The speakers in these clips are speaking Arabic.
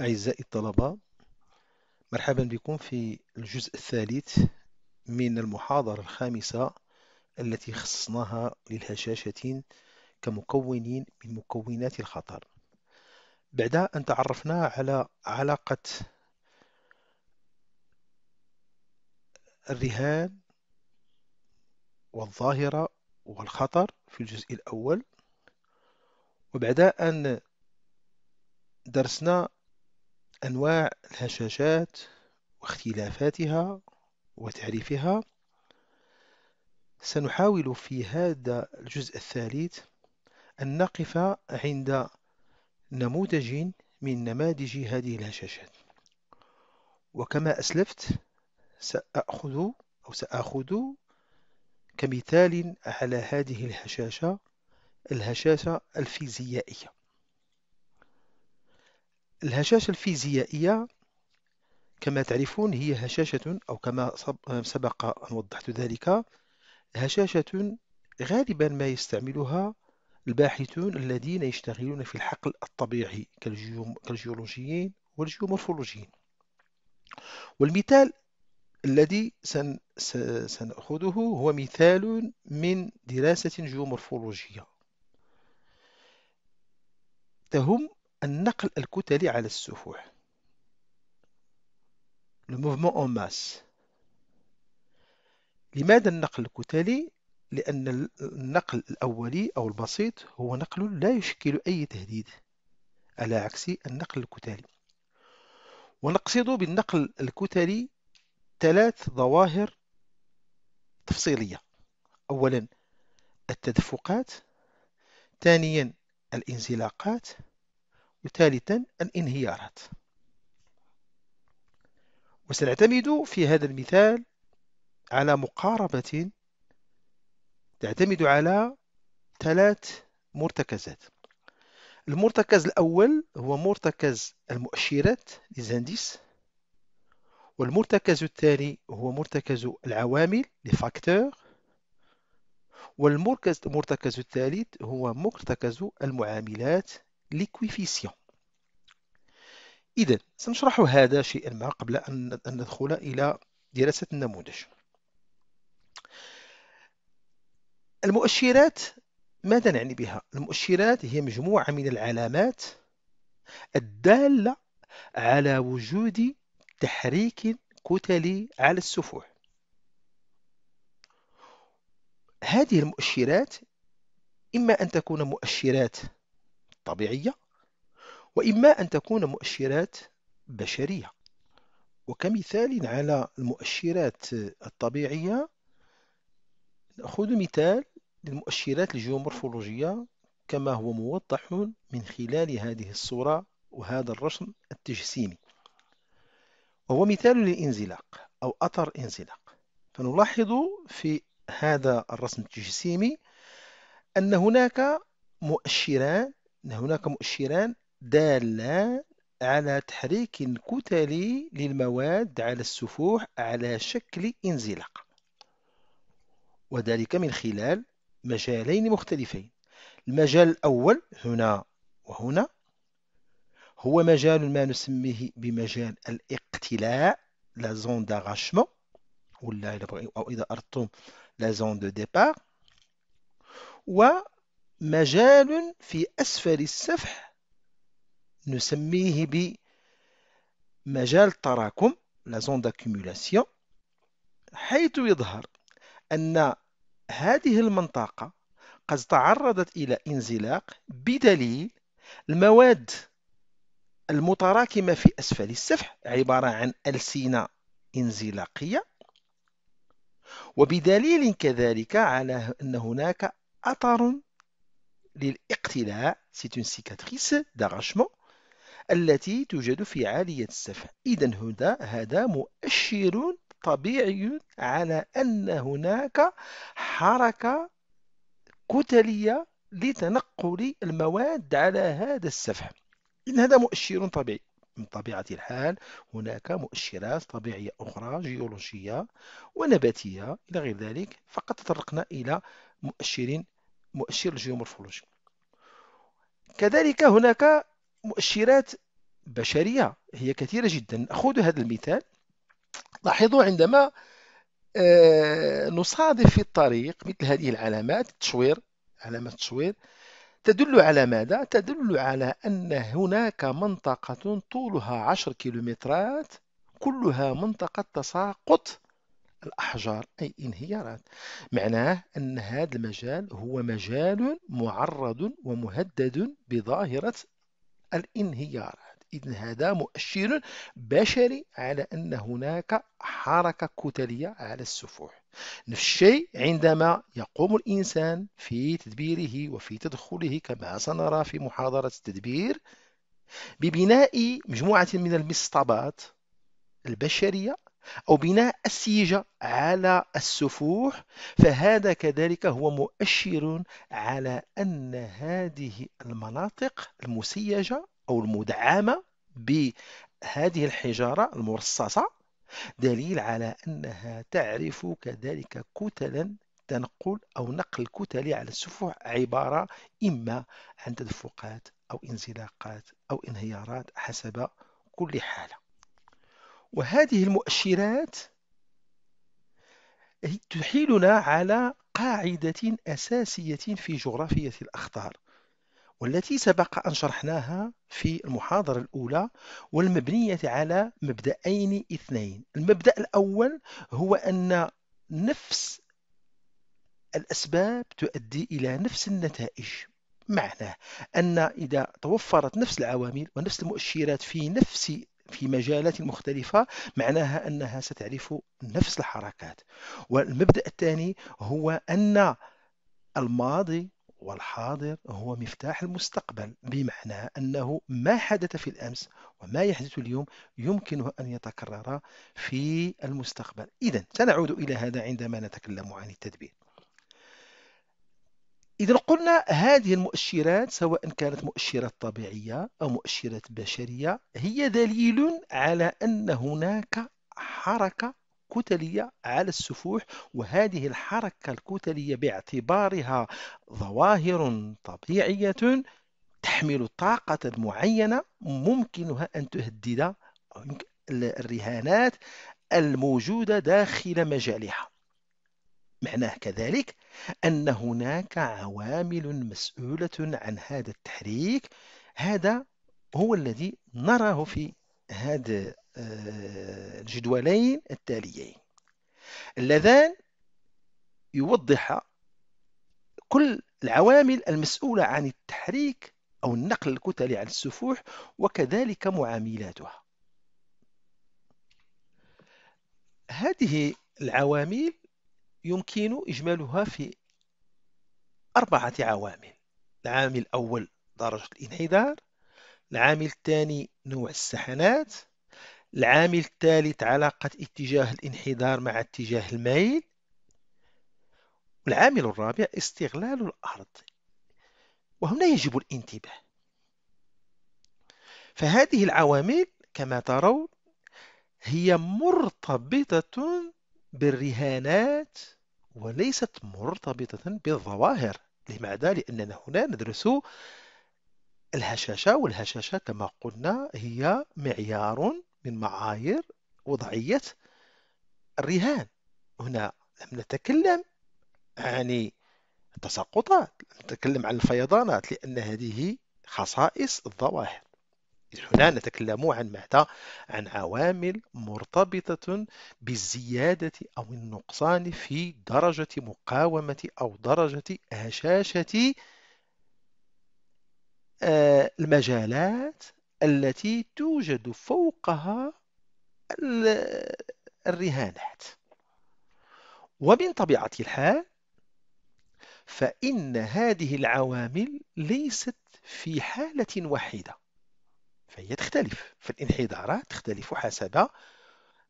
أعزائي الطلبة مرحبا بكم في الجزء الثالث من المحاضرة الخامسة التي خصصناها للهشاشة كمكونين من مكونات الخطر بعد أن تعرفنا على علاقة الرهان والظاهرة والخطر في الجزء الأول وبعد أن درسنا أنواع الهشاشات واختلافاتها وتعريفها سنحاول في هذا الجزء الثالث أن نقف عند نموذج من نماذج هذه الهشاشات وكما أسلفت سأخذ أو سأخذ كمثال على هذه الهشاشة الهشاشة الفيزيائية الهشاشة الفيزيائية كما تعرفون هي هشاشة أو كما سبق أن وضحت ذلك هشاشة غالبا ما يستعملها الباحثون الذين يشتغلون في الحقل الطبيعي كالجيولوجيين والجيومورفولوجيين والمثال الذي سنأخذه هو مثال من دراسة جيومورفولوجية تهم النقل الكتلي على السفوح لو موفمون اون ماس لماذا النقل الكتلي لأن النقل الأولي أو البسيط هو نقل لا يشكل أي تهديد على عكس النقل الكتلي ونقصد بالنقل الكتلي ثلاث ظواهر تفصيلية أولا التدفقات ثانيا الانزلاقات ثالثا الانهيارات وسنعتمد في هذا المثال على مقاربة تعتمد على ثلاث مرتكزات المرتكز الأول هو مرتكز المؤشرات لزانديس والمرتكز الثاني هو مرتكز العوامل لفاكتور والمركز المرتكز الثالث هو مرتكز المعاملات ليكويفيسيون إذا سنشرح هذا شيئا ما قبل أن ندخل إلى دراسة النموذج المؤشرات ماذا نعني بها؟ المؤشرات هي مجموعة من العلامات الدالة على وجود تحريك كتلي على السفوح هذه المؤشرات إما أن تكون مؤشرات طبيعية وإما أن تكون مؤشرات بشرية وكمثال على المؤشرات الطبيعية نأخذ مثال للمؤشرات الجيومورفولوجية كما هو موضح من خلال هذه الصورة وهذا الرسم التجسيمي وهو مثال للانزلاق أو أثر انزلاق فنلاحظ في هذا الرسم التجسيمي أن هناك مؤشران هناك مؤشران دالان على تحريك كتلي للمواد على السفوح على شكل انزلاق وذلك من خلال مجالين مختلفين المجال الأول هنا وهنا هو مجال ما نسميه بمجال الاقتلاع لا زون داغاشمون ولا أو إذا أردتم لا زون دو ديبار مجال في أسفل السفح نسميه بمجال التراكم لا زون داكيمولاسيون حيث يظهر أن هذه المنطقة قد تعرضت إلى انزلاق بدليل المواد المتراكمة في أسفل السفح عبارة عن ألسنة انزلاقية وبدليل كذلك على أن هناك أثر للاقتلاع سي اون سيكاتريس d'arrachement التي توجد في عالية السفح إذا هذا هذا مؤشر طبيعي على أن هناك حركة كتلية لتنقل المواد على هذا السفح إن هذا مؤشر طبيعي من طبيعة الحال هناك مؤشرات طبيعية أخرى جيولوجية ونباتية إلى غير ذلك فقد تطرقنا إلى مؤشر مؤشر الجيومورفولوجي كذلك هناك مؤشرات بشرية هي كثيرة جدا نأخذ هذا المثال لاحظوا عندما آه، نصادف في الطريق مثل هذه العلامات التشوير علامة التشوير تدل على ماذا؟ تدل على أن هناك منطقة طولها 10 كيلومترات كلها منطقة تساقط الأحجار أي انهيارات معناه أن هذا المجال هو مجال معرض ومهدد بظاهرة الانهيارات إذن هذا مؤشر بشري على أن هناك حركة كتلية على السفوح نفس الشيء عندما يقوم الإنسان في تدبيره وفي تدخله كما سنرى في محاضرة التدبير ببناء مجموعة من المصطبات البشرية أو بناء أسيجة على السفوح فهذا كذلك هو مؤشر على أن هذه المناطق المسيجة أو المدعمة بهذه الحجارة المرصصة دليل على أنها تعرف كذلك كتلا تنقل أو نقل الكتل على السفوح عبارة إما عن تدفقات أو انزلاقات أو انهيارات حسب كل حالة وهذه المؤشرات تحيلنا على قاعدة أساسية في جغرافية الأخطار والتي سبق أن شرحناها في المحاضرة الأولى والمبنية على مبدأين اثنين المبدأ الأول هو أن نفس الأسباب تؤدي إلى نفس النتائج معناه أن إذا توفرت نفس العوامل ونفس المؤشرات في نفس في مجالات مختلفة معناها أنها ستعرف نفس الحركات والمبدأ الثاني هو أن الماضي والحاضر هو مفتاح المستقبل بمعنى أنه ما حدث في الأمس وما يحدث اليوم يمكن أن يتكرر في المستقبل إذا سنعود إلى هذا عندما نتكلم عن التدبير إذا قلنا هذه المؤشرات سواء كانت مؤشرات طبيعية أو مؤشرات بشرية هي دليل على أن هناك حركة كتلية على السفوح وهذه الحركة الكتلية باعتبارها ظواهر طبيعية تحمل طاقة معينة ممكنها أن تهدد الرهانات الموجودة داخل مجالها معناه كذلك أن هناك عوامل مسؤولة عن هذا التحريك هذا هو الذي نراه في هذا آه، الجدولين التاليين اللذان يوضح كل العوامل المسؤولة عن التحريك أو النقل الكتلي عن السفوح وكذلك معاملاتها هذه العوامل يمكن إجمالها في أربعة عوامل العامل الأول درجة الانحدار العامل الثاني نوع السحنات العامل الثالث علاقة اتجاه الانحدار مع اتجاه الميل العامل الرابع استغلال الأرض وهنا يجب الانتباه فهذه العوامل كما ترون هي مرتبطة بالرهانات وليست مرتبطة بالظواهر لماذا؟ لأننا هنا ندرس الهشاشة والهشاشة كما قلنا هي معيار من معايير وضعية الرهان هنا لم نتكلم عن التساقطات لم نتكلم عن الفيضانات لأن هذه خصائص الظواهر هنا نتكلم عن ماذا؟ عن عوامل مرتبطة بالزيادة أو النقصان في درجة مقاومة أو درجة هشاشة آه، المجالات التي توجد فوقها الرهانات ومن طبيعة الحال فإن هذه العوامل ليست في حالة واحدة فهي تختلف فالانحدارات تختلف حسب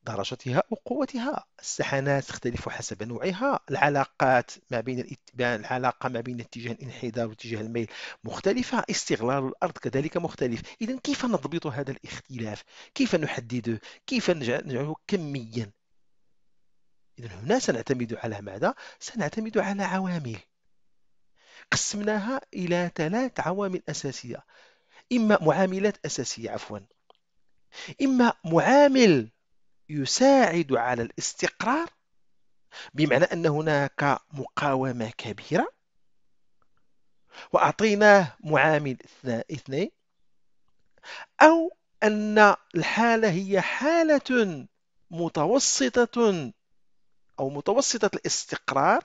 درجتها وقوتها السحنات تختلف حسب نوعها العلاقات ما بين الاتبان العلاقة ما بين اتجاه الانحدار واتجاه الميل مختلفة استغلال الأرض كذلك مختلف إذا كيف نضبط هذا الاختلاف كيف نحدده كيف نجعله كميا إذا هنا سنعتمد على ماذا سنعتمد على عوامل قسمناها إلى ثلاث عوامل أساسية إما معاملات أساسية عفوا إما معامل يساعد على الاستقرار بمعنى أن هناك مقاومة كبيرة وأعطيناه معامل اثنين أو أن الحالة هي حالة متوسطة أو متوسطة الاستقرار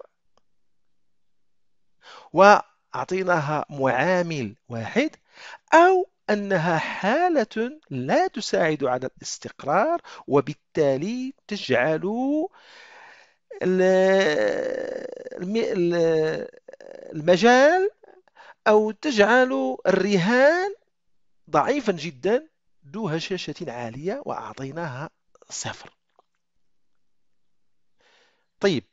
وأعطيناها معامل واحد أو أنها حالة لا تساعد على الاستقرار وبالتالي تجعل المجال أو تجعل الرهان ضعيفا جدا ذو هشاشة عالية وأعطيناها صفر طيب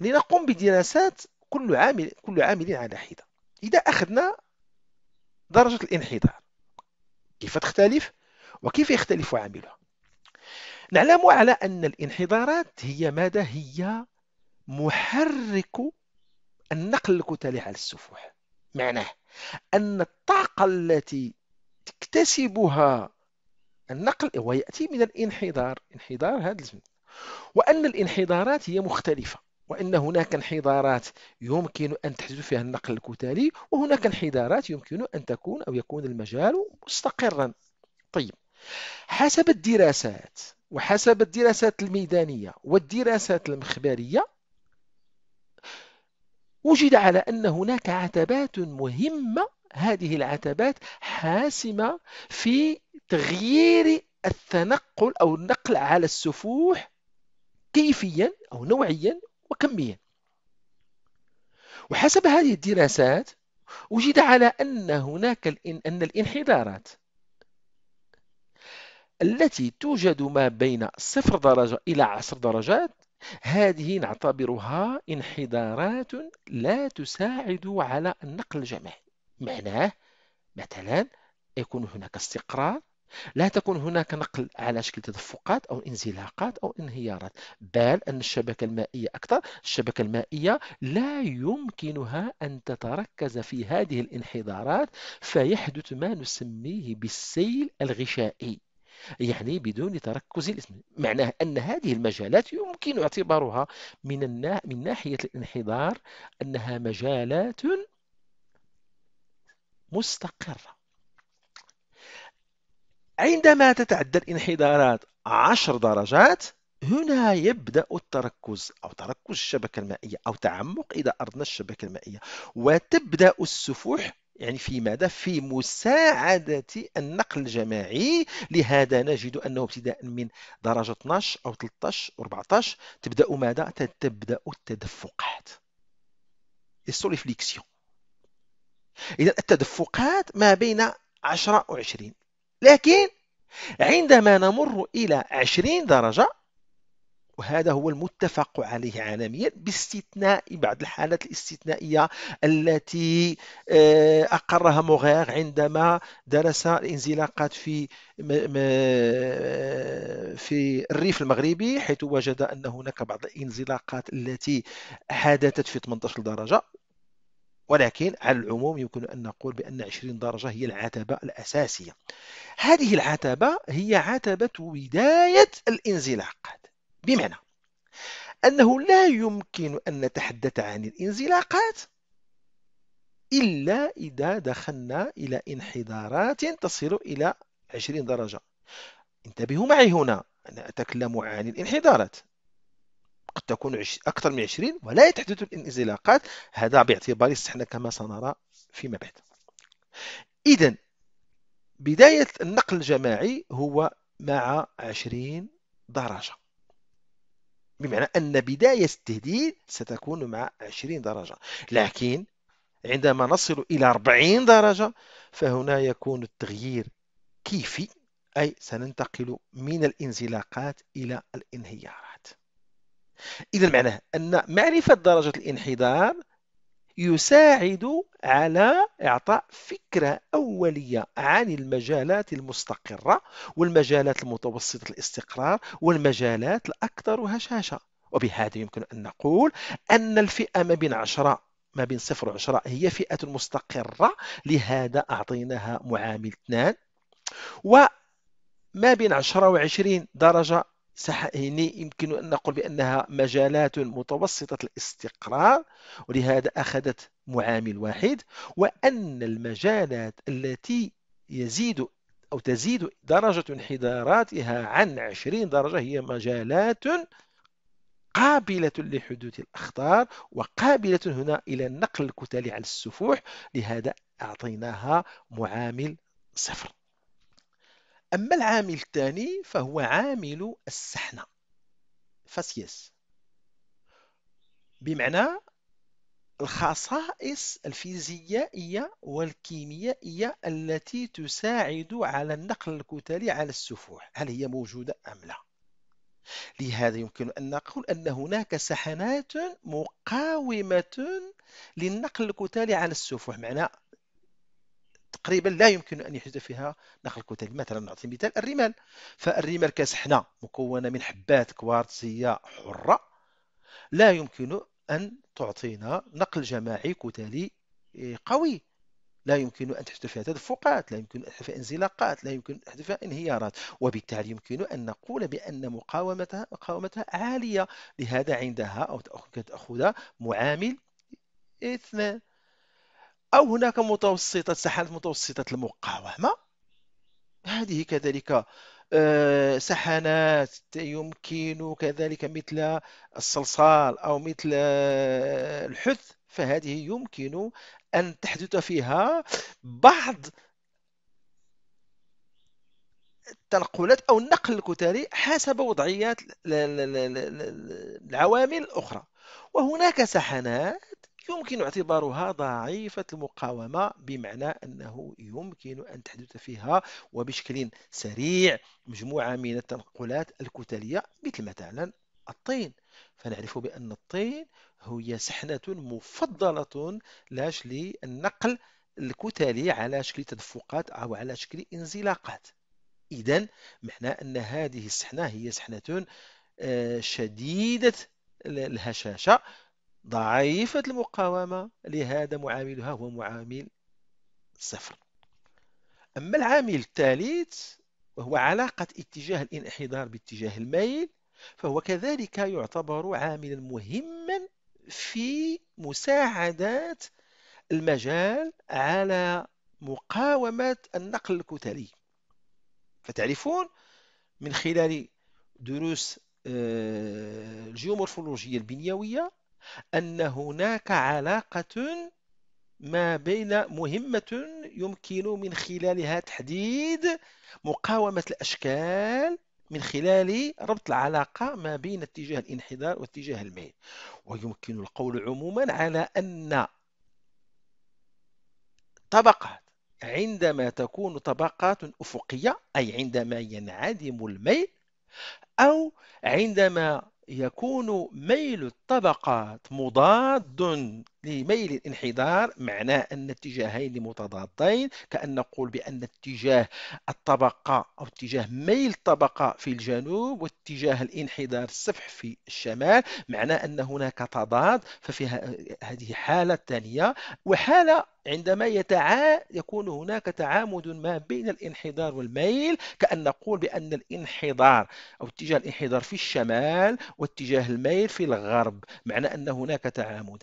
لنقوم بدراسات كل عامل كل عامل على حدة إذا أخذنا درجة الانحدار كيف تختلف وكيف يختلف عاملها نعلم على أن الانحدارات هي ماذا هي محرك النقل الكتلي على السفوح معناه أن الطاقة التي تكتسبها النقل ويأتي من الانحدار انحدار هذا وأن الانحدارات هي مختلفة وأن هناك انحدارات يمكن أن تحدث فيها النقل الكتلي وهناك انحدارات يمكن أن تكون أو يكون المجال مستقرا طيب حسب الدراسات وحسب الدراسات الميدانية والدراسات المخبرية وجد على أن هناك عتبات مهمة هذه العتبات حاسمة في تغيير التنقل أو النقل على السفوح كيفيا أو نوعيا وكميا وحسب هذه الدراسات وجد على أن هناك الان... أن الانحدارات التي توجد ما بين صفر درجة إلى عشر درجات هذه نعتبرها انحدارات لا تساعد على النقل الجماعي معناه مثلا يكون هناك استقرار لا تكون هناك نقل على شكل تدفقات أو انزلاقات أو انهيارات بل أن الشبكة المائية أكثر الشبكة المائية لا يمكنها أن تتركز في هذه الانحدارات فيحدث ما نسميه بالسيل الغشائي يعني بدون تركز الاسم معناه أن هذه المجالات يمكن اعتبارها من, النا... من ناحية الانحدار أنها مجالات مستقرة عندما تتعدى الانحدارات 10 درجات هنا يبدأ التركز أو تركز الشبكة المائية أو تعمق إذا أردنا الشبكة المائية وتبدأ السفوح يعني في ماذا؟ في مساعدة النقل الجماعي لهذا نجد أنه ابتداء من درجة 12 أو 13 أو 14 تبدأ ماذا؟ تبدأ التدفقات السوليفليكسيون إذا التدفقات ما بين 10 و 20 لكن عندما نمر إلى 20 درجة وهذا هو المتفق عليه عالميا باستثناء بعض الحالات الاستثنائية التي آه، أقرها موغير عندما درس الانزلاقات في في الريف المغربي حيث وجد أن هناك بعض الانزلاقات التي حدثت في 18 درجة ولكن على العموم يمكن أن نقول بأن 20 درجة هي العتبة الأساسية هذه العتبة هي عتبة بداية الانزلاق بمعنى أنه لا يمكن أن نتحدث عن الانزلاقات إلا إذا دخلنا إلى انحدارات تصل إلى 20 درجة انتبهوا معي هنا أنا أتكلم عن الانحدارات قد تكون أكثر من 20 ولا يتحدث الانزلاقات هذا باعتبار استحنا كما سنرى فيما بعد إذا بداية النقل الجماعي هو مع 20 درجة بمعنى أن بداية التهديد ستكون مع 20 درجة لكن عندما نصل إلى 40 درجة فهنا يكون التغيير كيفي أي سننتقل من الانزلاقات إلى الانهيار إذا معناه أن معرفة درجة الانحدار يساعد على إعطاء فكرة أولية عن المجالات المستقرة والمجالات المتوسطة الاستقرار والمجالات الأكثر هشاشة وبهذا يمكن أن نقول أن الفئة ما بين 10 ما بين 0 و 10 هي فئة مستقرة لهذا أعطيناها معامل 2 وما بين 10 و 20 درجة هنا يمكن أن نقول بأنها مجالات متوسطة الاستقرار ولهذا أخذت معامل واحد وأن المجالات التي يزيد أو تزيد درجة انحداراتها عن 20 درجة هي مجالات قابلة لحدوث الأخطار وقابلة هنا إلى نقل الكتل على السفوح لهذا أعطيناها معامل صفر أما العامل الثاني فهو عامل السحنة فاسيس بمعنى الخصائص الفيزيائية والكيميائية التي تساعد على النقل الكتلي على السفوح هل هي موجودة أم لا لهذا يمكن أن نقول أن هناك سحنات مقاومة للنقل الكتلي على السفوح معناه تقريبا لا يمكن ان يحدث فيها نقل كتل مثلا نعطي مثال الرمال فالرمال كسحنه مكونه من حبات كوارتزيه حره لا يمكن ان تعطينا نقل جماعي كتلي إيه، قوي لا يمكن ان تحدث فيها تدفقات لا يمكن ان تحدث فيها انزلاقات لا يمكن ان تحدث فيها انهيارات وبالتالي يمكن ان نقول بان مقاومتها مقاومتها عاليه لهذا عندها او تاخذ معامل اثنان أو هناك متوسطة ساحات متوسطة المقاومه هذه كذلك آه، سحنات يمكن كذلك مثل الصلصال أو مثل آه، الحث فهذه يمكن أن تحدث فيها بعض التنقلات أو النقل الكتلي حسب وضعيات العوامل الأخرى وهناك سحنات يمكن اعتبارها ضعيفة المقاومة بمعنى أنه يمكن أن تحدث فيها وبشكل سريع مجموعة من التنقلات الكتلية مثل مثلا الطين فنعرف بأن الطين هي سحنة مفضلة لاش للنقل الكتلي على شكل تدفقات أو على شكل انزلاقات إذا معنى أن هذه السحنة هي سحنة آه، شديدة الهشاشة ضعيفة المقاومة لهذا معاملها هو معامل صفر أما العامل الثالث وهو علاقة اتجاه الانحدار باتجاه الميل فهو كذلك يعتبر عاملا مهما في مساعدة المجال على مقاومة النقل الكتلي فتعرفون من خلال دروس آه، الجيومورفولوجيا البنيوية أن هناك علاقة ما بين مهمة يمكن من خلالها تحديد مقاومة الأشكال من خلال ربط العلاقة ما بين اتجاه الانحدار واتجاه الميل ويمكن القول عموما على أن طبقات عندما تكون طبقات أفقية أي عندما ينعدم الميل أو عندما يكون ميل الطبقات مضاد لميل الانحدار معناه أن اتجاهين متضادين كأن نقول بأن اتجاه الطبقة أو اتجاه ميل الطبقة في الجنوب واتجاه الانحدار السفح في الشمال معناه أن هناك تضاد ففي هذه حالة ثانية وحالة عندما يتعا... يكون هناك تعامد ما بين الانحدار والميل كأن نقول بأن الانحدار أو اتجاه الانحدار في الشمال واتجاه الميل في الغرب معنى أن هناك تعامد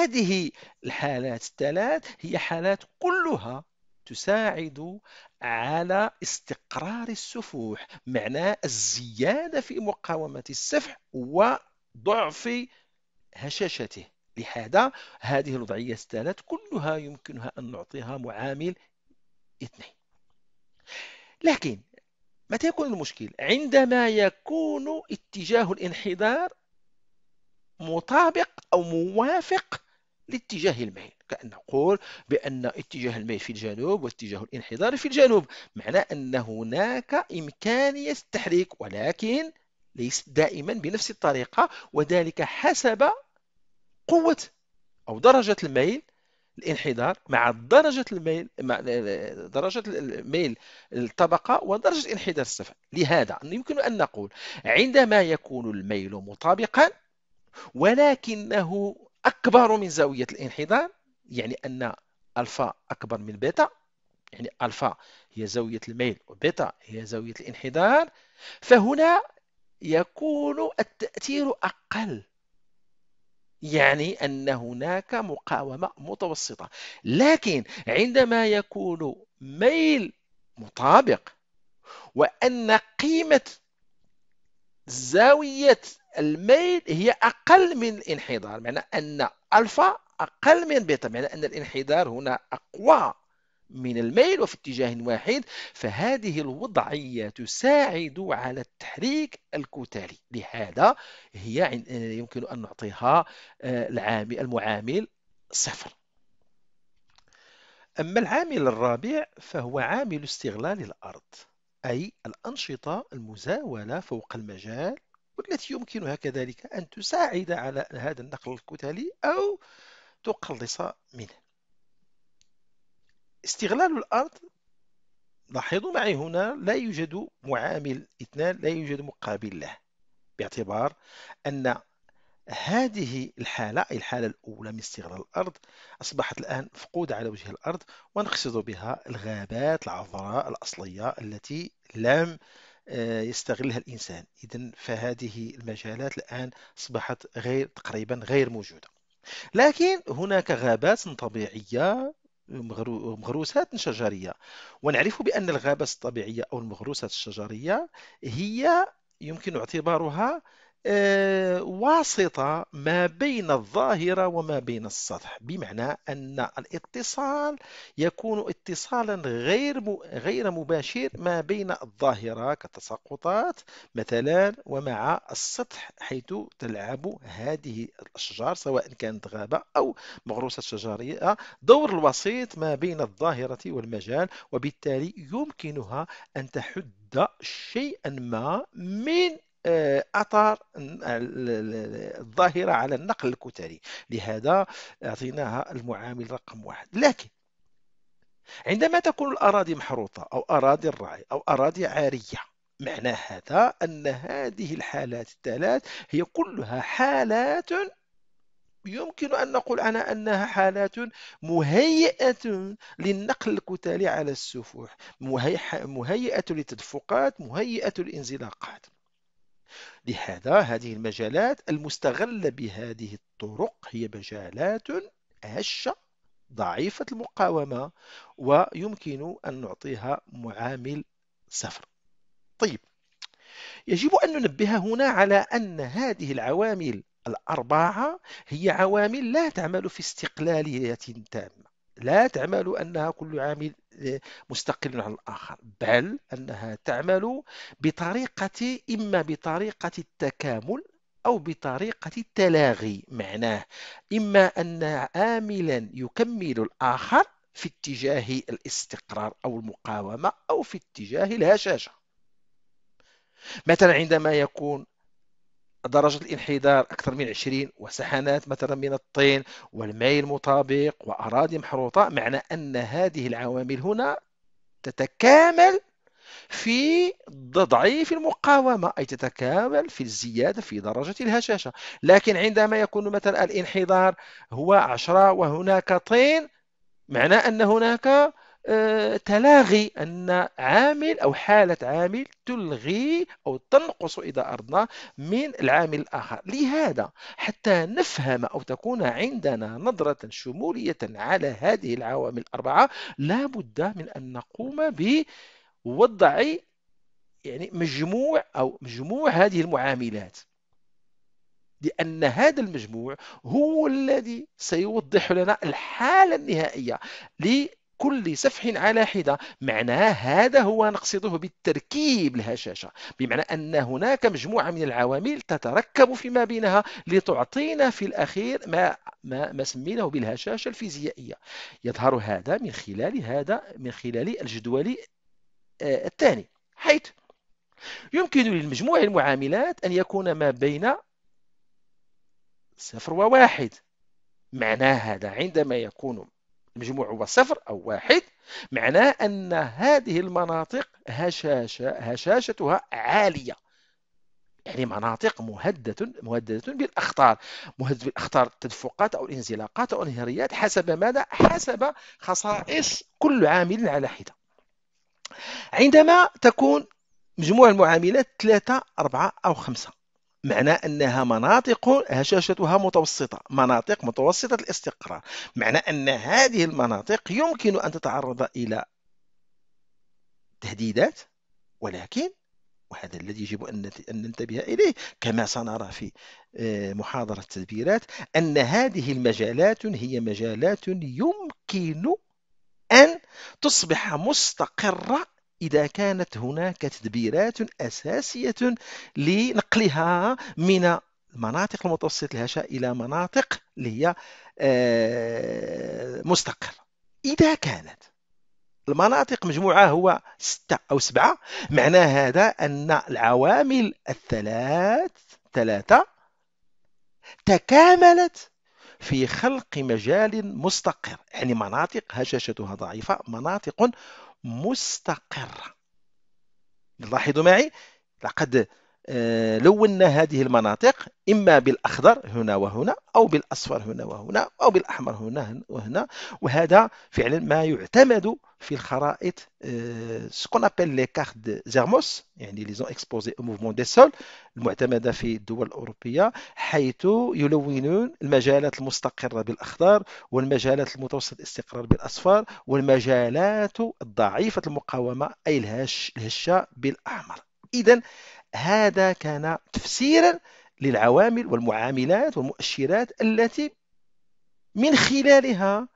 هذه الحالات الثلاث هي حالات كلها تساعد على استقرار السفوح معناه الزيادة في مقاومة السفح وضعف هشاشته لهذا هذه الوضعيات الثلاث كلها يمكنها أن نعطيها معامل اثنين لكن متى يكون المشكل؟ عندما يكون اتجاه الانحدار مطابق أو موافق لاتجاه الميل كأن نقول بأن اتجاه الميل في الجنوب واتجاه الانحدار في الجنوب معنى أن هناك إمكانية التحريك ولكن ليس دائما بنفس الطريقة وذلك حسب قوة أو درجة الميل الانحدار مع درجة الميل مع درجة الميل الطبقة ودرجة انحدار السفن لهذا يمكن أن نقول عندما يكون الميل مطابقا ولكنه أكبر من زاوية الانحدار يعني أن ألفا أكبر من بيتا يعني ألفا هي زاوية الميل وبيتا هي زاوية الانحدار فهنا يكون التأثير أقل يعني أن هناك مقاومة متوسطة لكن عندما يكون ميل مطابق وأن قيمة زاوية الميل هي أقل من الانحدار معنى أن ألفا أقل من بيتا معنى أن الانحدار هنا أقوى من الميل وفي اتجاه واحد فهذه الوضعية تساعد على التحريك الكتلي لهذا هي يمكن أن نعطيها آه، المعامل صفر أما العامل الرابع فهو عامل استغلال الأرض أي الأنشطة المزاولة فوق المجال والتي يمكنها كذلك أن تساعد على هذا النقل الكتلي أو تقلص منه استغلال الأرض لاحظوا معي هنا لا يوجد معامل اثنان لا يوجد مقابل له باعتبار أن هذه الحالة الحالة الأولى من استغلال الأرض أصبحت الآن مفقودة على وجه الأرض ونقصد بها الغابات العذراء الأصلية التي لم آه، يستغلها الإنسان إذا فهذه المجالات الآن أصبحت غير تقريبا غير موجودة لكن هناك غابات طبيعية مغروسات شجرية ونعرف بأن الغابات الطبيعية أو المغروسات الشجرية هي يمكن اعتبارها آه، واسطة ما بين الظاهرة وما بين السطح بمعنى أن الاتصال يكون اتصالا غير غير مباشر ما بين الظاهرة كالتساقطات مثلا ومع السطح حيث تلعب هذه الأشجار سواء كانت غابة أو مغروسة شجرية دور الوسيط ما بين الظاهرة والمجال وبالتالي يمكنها أن تحد شيئا ما من اثار آه، الظاهره على النقل الكتلي لهذا اعطيناها المعامل رقم واحد لكن عندما تكون الاراضي محروطه او اراضي الرعي او اراضي عاريه معنى هذا ان هذه الحالات الثلاث هي كلها حالات يمكن أن نقول عنها أنها حالات مهيئة للنقل الكتلي على السفوح مهيئة للتدفقات مهيئة للانزلاقات لهذا هذه المجالات المستغلة بهذه الطرق هي مجالات هشة ضعيفة المقاومة ويمكن أن نعطيها معامل صفر طيب يجب أن ننبه هنا على أن هذه العوامل الأربعة هي عوامل لا تعمل في استقلالية تامة لا تعمل أنها كل عامل آه، مستقل عن الآخر بل أنها تعمل بطريقة إما بطريقة التكامل أو بطريقة التلاغي معناه إما أن عاملا يكمل الآخر في اتجاه الاستقرار أو المقاومة أو في اتجاه الهشاشة مثلا عندما يكون درجة الانحدار أكثر من 20 وسحنات مثلا من الطين والماء المطابق وأراضي محروطة معنى أن هذه العوامل هنا تتكامل في ضعيف المقاومة أي تتكامل في الزيادة في درجة الهشاشة لكن عندما يكون مثلا الانحدار هو 10 وهناك طين معنى أن هناك آه، تلاغي أن عامل أو حالة عامل تلغي أو تنقص إذا أردنا من العامل الآخر لهذا حتى نفهم أو تكون عندنا نظرة شمولية على هذه العوامل الأربعة لا بد من أن نقوم بوضع يعني مجموع أو مجموع هذه المعاملات لأن هذا المجموع هو الذي سيوضح لنا الحالة النهائية كل سفح على حدة معناه هذا هو نقصده بالتركيب الهشاشة بمعنى أن هناك مجموعة من العوامل تتركب فيما بينها لتعطينا في الأخير ما ما, ما سميناه بالهشاشة الفيزيائية يظهر هذا من خلال هذا من خلال الجدول آه، الثاني حيث يمكن للمجموع المعاملات أن يكون ما بين صفر وواحد معناه هذا عندما يكون المجموع هو صفر أو واحد معناه أن هذه المناطق هشاشة هشاشتها عالية يعني مناطق مهددة مهددة بالأخطار مهددة بالأخطار التدفقات أو الانزلاقات أو الانهيارات حسب ماذا؟ حسب خصائص كل عامل على حدة عندما تكون مجموع المعاملات ثلاثه اربعه أو خمسه معنى أنها مناطق هشاشتها متوسطة مناطق متوسطة الاستقرار معنى أن هذه المناطق يمكن أن تتعرض إلى تهديدات ولكن وهذا الذي يجب أن ننتبه إليه كما سنرى في آه، محاضرة التدبيرات أن هذه المجالات هي مجالات يمكن أن تصبح مستقرة إذا كانت هناك تدبيرات أساسية لنقلها من المناطق المتوسط الهشاء إلى مناطق اللي هي آه، مستقرة إذا كانت المناطق مجموعة هو ستة أو سبعة معنى هذا أن العوامل الثلاث ثلاثة تكاملت في خلق مجال مستقر يعني مناطق هشاشتها ضعيفة مناطق مستقرة لاحظوا معي لقد آه، لونا هذه المناطق إما بالأخضر هنا وهنا أو بالأصفر هنا وهنا أو بالأحمر هنا وهنا وهذا فعلا ما يعتمد في الخرائط سكون أبل لي كارت زيرموس يعني لي زون إكسبوزي أو موفمون دي سول المعتمدة في الدول الأوروبية حيث يلونون المجالات المستقرة بالأخضر والمجالات المتوسط الاستقرار بالأصفر والمجالات الضعيفة المقاومة أي الهشة بالأحمر إذا هذا كان تفسيرا للعوامل والمعاملات والمؤشرات التي من خلالها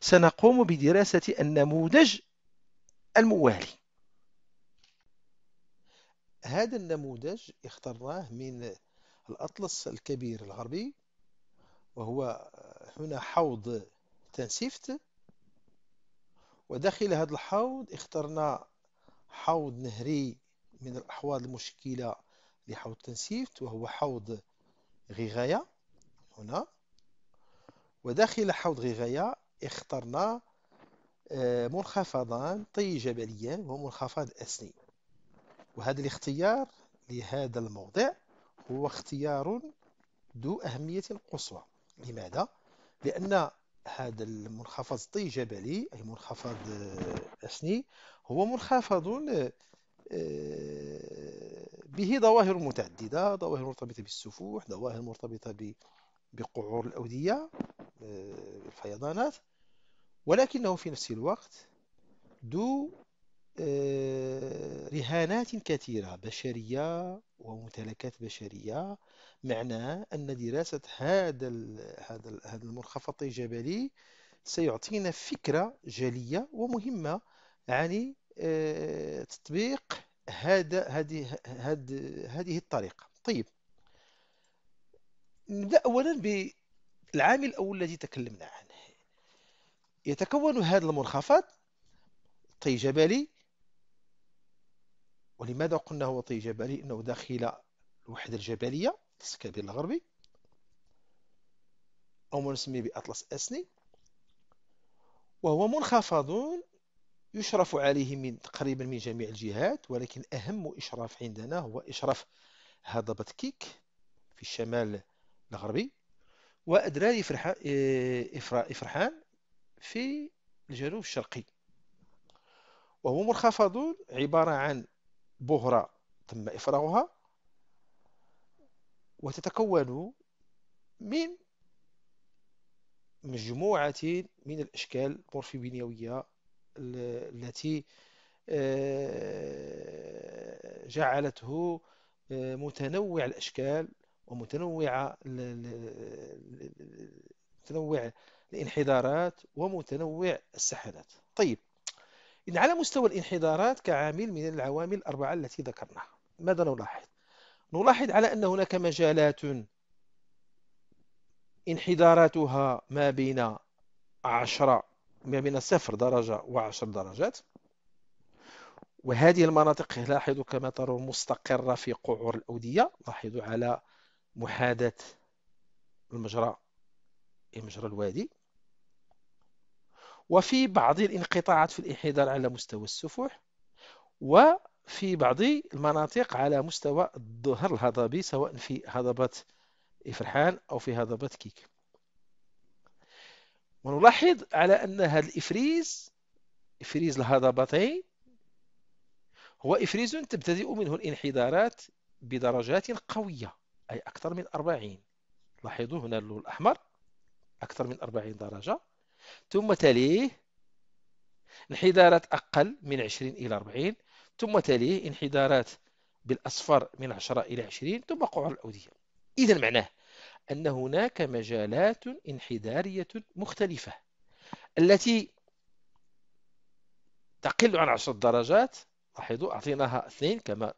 سنقوم بدراسة النموذج الموالي هذا النموذج اخترناه من الأطلس الكبير الغربي وهو هنا حوض تنسيفت وداخل هذا الحوض اخترنا حوض نهري من الأحواض المشكلة لحوض تنسيفت وهو حوض غيغاية هنا وداخل حوض غيغاية اخترنا آه، منخفضان طي جبليان ومنخفض أسني وهذا الاختيار لهذا الموضع هو اختيار ذو أهمية قصوى لماذا؟ لأن هذا المنخفض طي جبلي أي منخفض آه، أسني هو منخفض آه، آه، به ظواهر متعددة ظواهر مرتبطة بالسفوح ظواهر مرتبطة بقعور الأودية آه، الفيضانات ولكنه في نفس الوقت ذو آه، رهانات كثيرة بشرية وممتلكات بشرية معناه أن دراسة هذا هذا هذا المنخفض الجبلي سيعطينا فكرة جلية ومهمة عن آه، تطبيق هذا هذه هذه الطريقه طيب نبدا اولا بالعامل الاول الذي تكلمنا عنه يتكون هذا المنخفض طي جبلي ولماذا قلنا هو طي جبلي انه داخل الوحده الجبليه السكابير الغربي او ما نسميه باطلس اسني وهو منخفض يشرف عليه من تقريبا من جميع الجهات ولكن أهم إشراف عندنا هو إشراف هضبة كيك في الشمال الغربي وادرار إفرحان في الجنوب الشرقي وهو منخفض عبارة عن بهرة تم إفراغها وتتكون من مجموعة من الأشكال المورفوبينيوية التي آه، جعلته آه، متنوع الأشكال ومتنوع متنوع الانحدارات ومتنوع السحنات طيب إن على مستوى الانحدارات كعامل من العوامل الأربعة التي ذكرناها ماذا نلاحظ؟ نلاحظ على أن هناك مجالات انحداراتها ما بين 10 ما بين صفر درجة وعشر درجات وهذه المناطق لاحظوا كما ترون مستقرة في قعور الأودية لاحظوا على محاذاة المجرى مجرى الوادي وفي بعض الانقطاعات في الانحدار على مستوى السفوح وفي بعض المناطق على مستوى الظهر الهضبي سواء في هضبة إفرحان أو في هضبة كيك ونلاحظ على أن هذا الإفريز إفريز الهضبتين هو إفريز تبتدئ منه الانحدارات بدرجات قوية أي أكثر من 40 لاحظوا هنا اللون الأحمر أكثر من 40 درجة ثم تليه انحدارات أقل من 20 إلى 40 ثم تليه انحدارات بالأصفر من 10 إلى 20 ثم قعر الأودية إذا معناه أن هناك مجالات انحدارية مختلفة التي تقل عن عشر درجات لاحظوا أعطيناها اثنين كما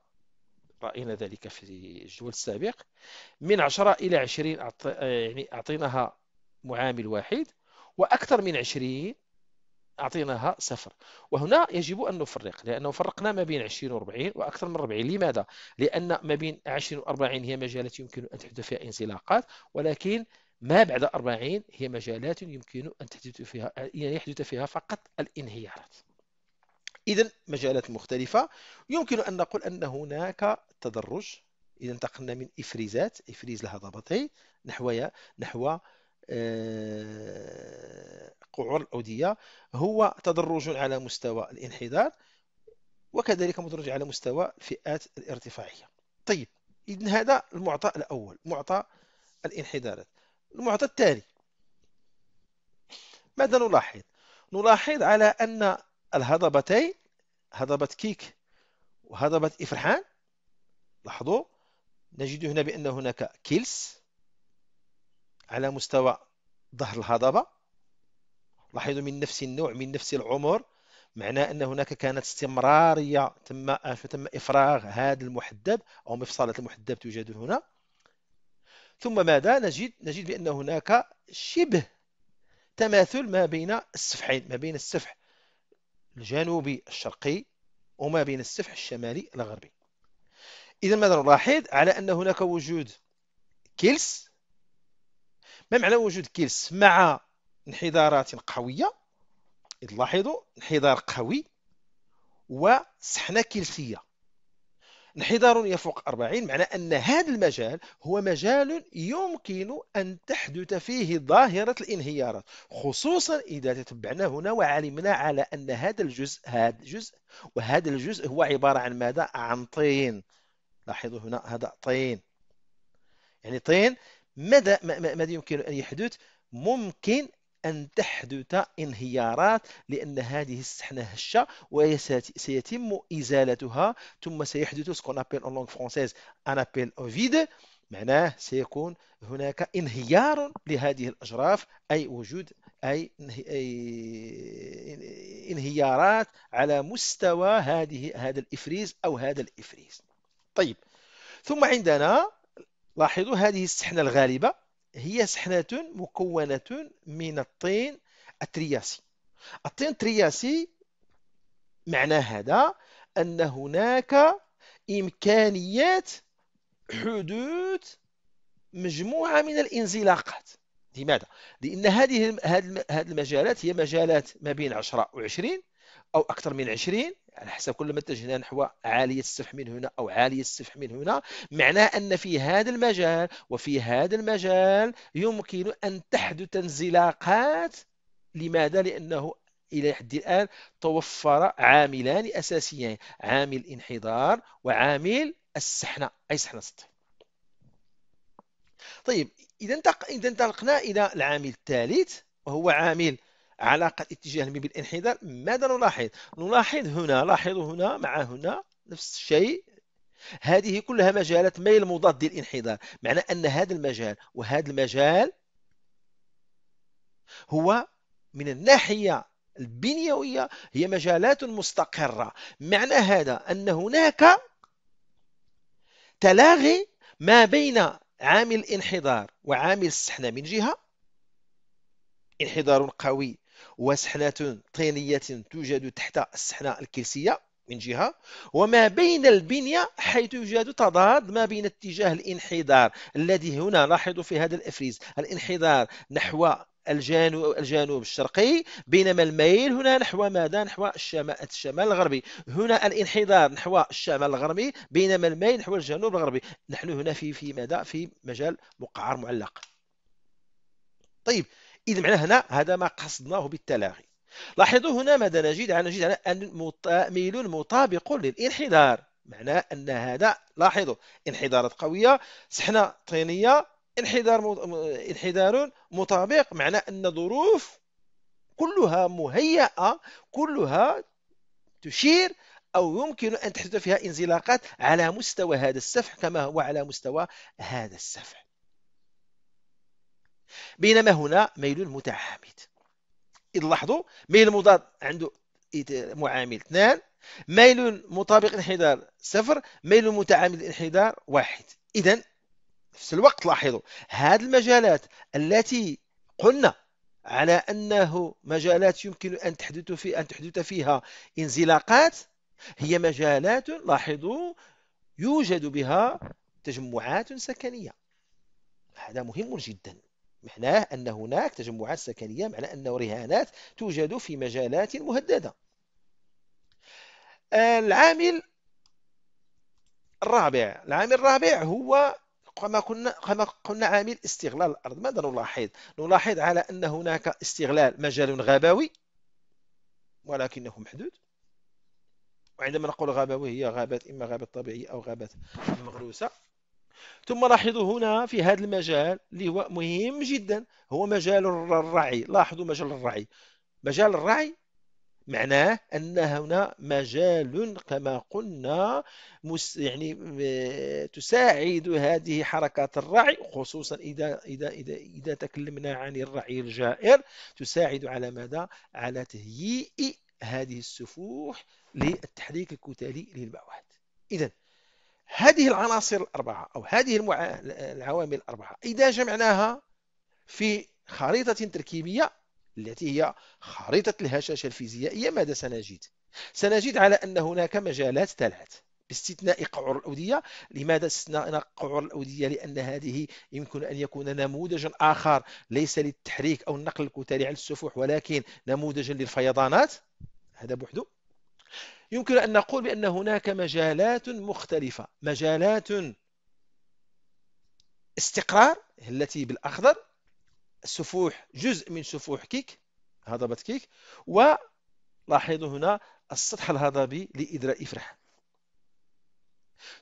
رأينا ذلك في الجدول السابق من عشرة إلى عشرين يعني أعطيناها معامل واحد وأكثر من عشرين أعطيناها صفر وهنا يجب أن نفرق لأنه فرقنا ما بين 20 و 40 وأكثر من 40 لماذا؟ لأن ما بين 20 و 40 هي مجالات يمكن أن تحدث فيها انزلاقات ولكن ما بعد 40 هي مجالات يمكن أن تحدث فيها يعني يحدث فيها فقط الانهيارات إذا مجالات مختلفة يمكن أن نقول أن هناك تدرج إذا انتقلنا من إفريزات إفريز لها ضبطي نحو نحو آه، قعور الأودية هو تدرج على مستوى الانحدار وكذلك مدرج على مستوى الفئات الارتفاعية طيب إذن هذا المعطى الأول معطى الانحدارات المعطى التالي ماذا نلاحظ نلاحظ على أن الهضبتين هضبة كيك وهضبة إفرحان لاحظوا نجد هنا بأن هناك كيلس على مستوى ظهر الهضبة لاحظوا من نفس النوع من نفس العمر معناه ان هناك كانت استمراريه تم آه، تم افراغ هذا المحدب او مفصله المحدب توجد هنا ثم ماذا نجد نجد بان هناك شبه تماثل ما بين السفحين ما بين السفح الجنوبي الشرقي وما بين السفح الشمالي الغربي اذا ماذا نلاحظ على ان هناك وجود كيلس ما معنى وجود كيلس مع انحدارات قوية إذ لاحظوا انحدار قوي وسحنة كلسية انحدار يفوق 40 معنى أن هذا المجال هو مجال يمكن أن تحدث فيه ظاهرة الانهيارات خصوصا إذا تتبعنا هنا وعلمنا على أن هذا الجزء هذا الجزء وهذا الجزء هو عبارة عن ماذا؟ عن طين لاحظوا هنا هذا طين يعني طين ماذا ماذا يمكن أن يحدث؟ ممكن أن تحدث انهيارات لأن هذه السحنة هشة وسيتم إزالتها ثم سيحدث سكون أبل أون لونغ فرونسيز أن un appel معناه سيكون هناك انهيار لهذه الأجراف أي وجود أي انهيارات على مستوى هذه هذا الإفريز أو هذا الإفريز طيب ثم عندنا لاحظوا هذه السحنة الغالبة هي سحنة مكونة من الطين الترياسي الطين الترياسي معنى هذا أن هناك إمكانيات حدوث مجموعة من الانزلاقات لماذا؟ لأن هذه المجالات هي مجالات ما بين 10 و 20 أو أكثر من 20 على حسب كل ما هنا نحو عالية السفح من هنا أو عالية السفح من هنا معناه أن في هذا المجال وفي هذا المجال يمكن أن تحدث انزلاقات لماذا؟ لأنه إلى حد الآن توفر عاملان أساسيان عامل انحدار وعامل السحنة أي سحنة سطحية طيب إذا انتقلنا إلى العامل الثالث وهو عامل علاقة اتجاه الميل بالانحدار ماذا نلاحظ نلاحظ هنا لاحظوا هنا مع هنا نفس الشيء هذه كلها مجالات ميل مضاد للانحدار معنى أن هذا المجال وهذا المجال هو من الناحية البنيوية هي مجالات مستقرة معنى هذا أن هناك تلاغي ما بين عامل الانحدار وعامل السحنة من جهة انحدار قوي وسحنة طينية توجد تحت السحنة الكلسية من جهة وما بين البنية حيث يوجد تضاد ما بين اتجاه الانحدار الذي هنا لاحظوا في هذا الإفريز الانحدار نحو الجنوب الجنوب الشرقي بينما الميل هنا نحو ماذا نحو الشمال الشمال الغربي هنا الانحدار نحو الشمال الغربي بينما الميل نحو الجنوب الغربي نحن هنا في في ماذا في مجال مقعر معلق طيب إذا معناه هنا هذا ما قصدناه بالتلاغي لاحظوا هنا ماذا نجد يعني نجد أن ميل مطابق للانحدار معناه أن هذا لاحظوا انحدارات قوية صحنة طينية انحدار انحدار مطابق معناه أن ظروف كلها مهيئة كلها تشير أو يمكن أن تحدث فيها انزلاقات على مستوى هذا السفح كما هو على مستوى هذا السفح بينما هنا ميل متعامد إذ لاحظوا ميل مضاد عنده معامل اثنان ميل مطابق انحدار صفر ميل متعامد انحدار واحد إذا نفس الوقت لاحظوا هذه المجالات التي قلنا على أنه مجالات يمكن أن تحدث في أن تحدث فيها انزلاقات هي مجالات لاحظوا يوجد بها تجمعات سكنية هذا مهم جدا معناه أن هناك تجمعات سكنية معناه أنه رهانات توجد في مجالات مهددة العامل الرابع العامل الرابع هو كما قلنا كما قلنا عامل استغلال الارض ماذا نلاحظ نلاحظ على ان هناك استغلال مجال غابوي ولكنه محدود وعندما نقول غابوي هي غابات اما غابات طبيعيه او غابات مغروسه ثم لاحظوا هنا في هذا المجال اللي هو مهم جدا هو مجال الرعي لاحظوا مجال الرعي مجال الرعي معناه أن هنا مجال كما قلنا يعني آه، تساعد هذه حركات الرعي خصوصا إذا, إذا, إذا, إذا تكلمنا عن الرعي الجائر تساعد على ماذا؟ على تهيئ هذه السفوح للتحريك الكتلي للبواحث إذا هذه العناصر الأربعة أو هذه المع... العوامل الأربعة إذا جمعناها في خريطة تركيبية التي هي خريطة الهشاشة الفيزيائية ماذا سنجد؟ سنجد على أن هناك مجالات ثلاث باستثناء قعر الأودية لماذا استثناء قعر الأودية لأن هذه يمكن أن يكون نموذجا آخر ليس للتحريك أو النقل الكتلي على السفوح ولكن نموذجا للفيضانات هذا بوحده يمكن أن نقول بأن هناك مجالات مختلفة مجالات استقرار التي بالأخضر السفوح جزء من سفوح كيك هضبة كيك ولاحظوا هنا السطح الهضبي لإدراء إفرح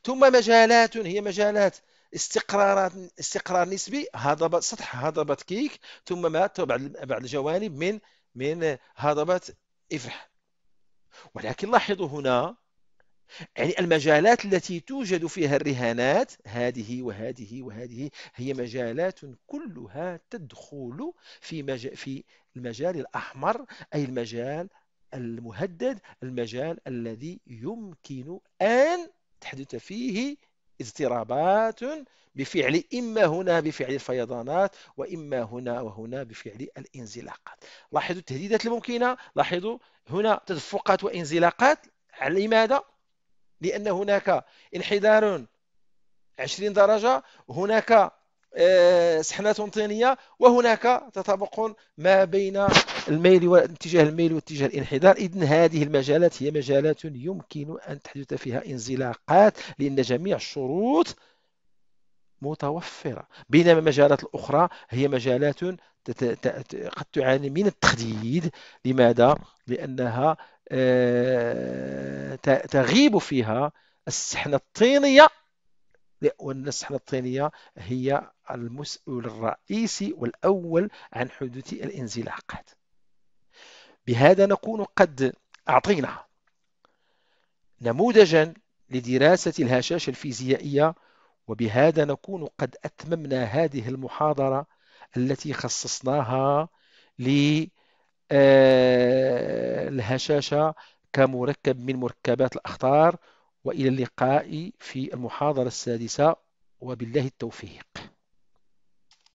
ثم مجالات هي مجالات استقرارات استقرار نسبي هضبة سطح هضبة كيك ثم ما بعض الجوانب من من هضبة افرح ولكن لاحظوا هنا يعني المجالات التي توجد فيها الرهانات هذه وهذه وهذه هي مجالات كلها تدخل في, في المجال الأحمر أي المجال المهدد المجال الذي يمكن أن تحدث فيه اضطرابات بفعل إما هنا بفعل الفيضانات وإما هنا وهنا بفعل الانزلاقات لاحظوا التهديدات الممكنة لاحظوا هنا تدفقات وانزلاقات لماذا؟ لأن هناك انحدار 20 درجة هناك آه، سحنات طينيه وهناك تطابق ما بين الميل واتجاه الميل واتجاه الانحدار اذا هذه المجالات هي مجالات يمكن ان تحدث فيها انزلاقات لان جميع الشروط متوفره بينما المجالات الاخرى هي مجالات قد تعاني من التخديد لماذا لانها آه، تغيب فيها السحنه الطينيه لأن السحنة الطينية هي المسؤول الرئيسي والأول عن حدوث الانزلاقات بهذا نكون قد أعطينا نموذجا لدراسة الهشاشة الفيزيائية وبهذا نكون قد أتممنا هذه المحاضرة التي خصصناها للهشاشة آه، كمركب من مركبات الأخطار وإلى اللقاء في المحاضرة السادسة وبالله التوفيق